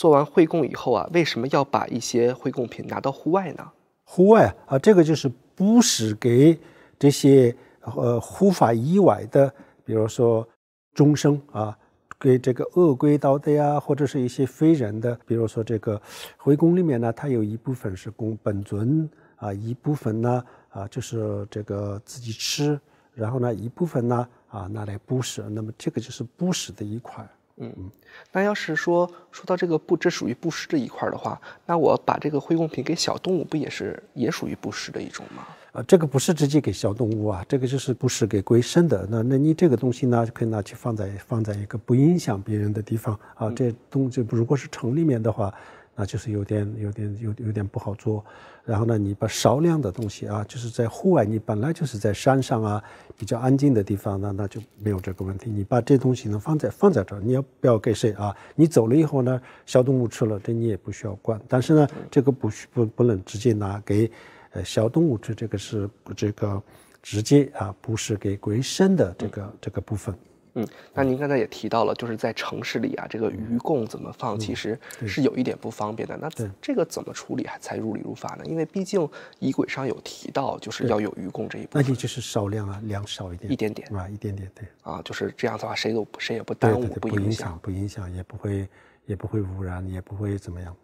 做完会供以后啊，为什么要把一些会供品拿到户外呢？户外啊，这个就是布施给这些呃护法以外的，比如说众生啊，给这个恶鬼道的呀，或者是一些非人的，比如说这个回宫里面呢，它有一部分是供本尊啊，一部分呢啊就是这个自己吃，然后呢一部分呢啊拿来布施，那么这个就是布施的一块。嗯，那要是说说到这个布，这属于布施这一块的话，那我把这个灰供品给小动物，不也是也属于布施的一种吗？啊，这个不是直接给小动物啊，这个就是布施给归生的。那那你这个东西呢，就可以拿去放在放在一个不影响别人的地方啊。这东西如果是城里面的话。那就是有点有点有有点不好做，然后呢，你把少量的东西啊，就是在户外，你本来就是在山上啊，比较安静的地方，那那就没有这个问题。你把这东西呢放在放在这儿，你要不要给谁啊？你走了以后呢，小动物吃了，这你也不需要管。但是呢，这个不不不能直接拿给呃小动物吃，这个是这个直接啊，不是给鬼神的这个这个部分。嗯，那您刚才也提到了，就是在城市里啊，这个鱼供怎么放，其实是有一点不方便的。那这个怎么处理还才如理如法呢？因为毕竟仪轨上有提到，就是要有鱼供这一部分。那就就是少量啊，量少一点，一点点，啊，一点点，对。啊，就是这样的话，谁都谁也不耽误，不影响，不影响，也不会，也不会污染，也不会怎么样。